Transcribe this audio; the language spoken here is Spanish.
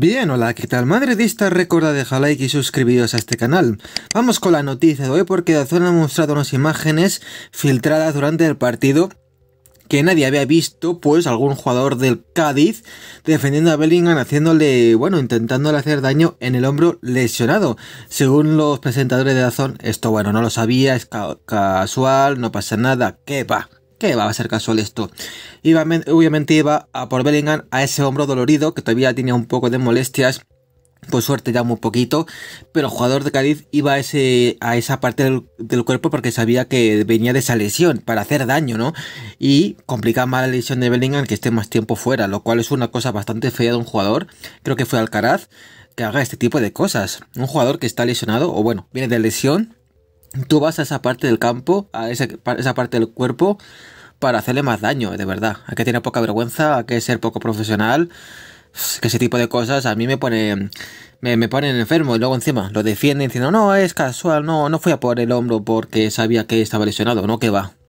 Bien, hola, ¿qué tal? madre? esta, recuerda dejar like y suscribiros a este canal. Vamos con la noticia de hoy porque Dazón ha mostrado unas imágenes filtradas durante el partido que nadie había visto, pues algún jugador del Cádiz defendiendo a Bellingham, haciéndole, bueno, intentándole hacer daño en el hombro lesionado. Según los presentadores de Dazón, esto, bueno, no lo sabía, es casual, no pasa nada, que va que va a ser casual esto. obviamente iba a por Bellingham a ese hombro dolorido que todavía tenía un poco de molestias. Por suerte ya muy poquito, pero el jugador de Cádiz iba a, esa parte del, cuerpo porque sabía que venía de esa lesión para hacer daño, ¿no? Y complicar más la lesión de Bellingham que esté más tiempo fuera, lo cual es una cosa bastante fea de un jugador, creo que fue Alcaraz, que haga este tipo de cosas. Un jugador que está lesionado, o bueno, viene de lesión, tú vas a esa parte del campo, a esa, esa parte del cuerpo, para hacerle más daño, de verdad. Hay que tener poca vergüenza, hay que ser poco profesional. Que ese tipo de cosas a mí me pone me, me ponen enfermo y luego encima lo defienden diciendo no es casual, no, no fui a por el hombro porque sabía que estaba lesionado, no que va.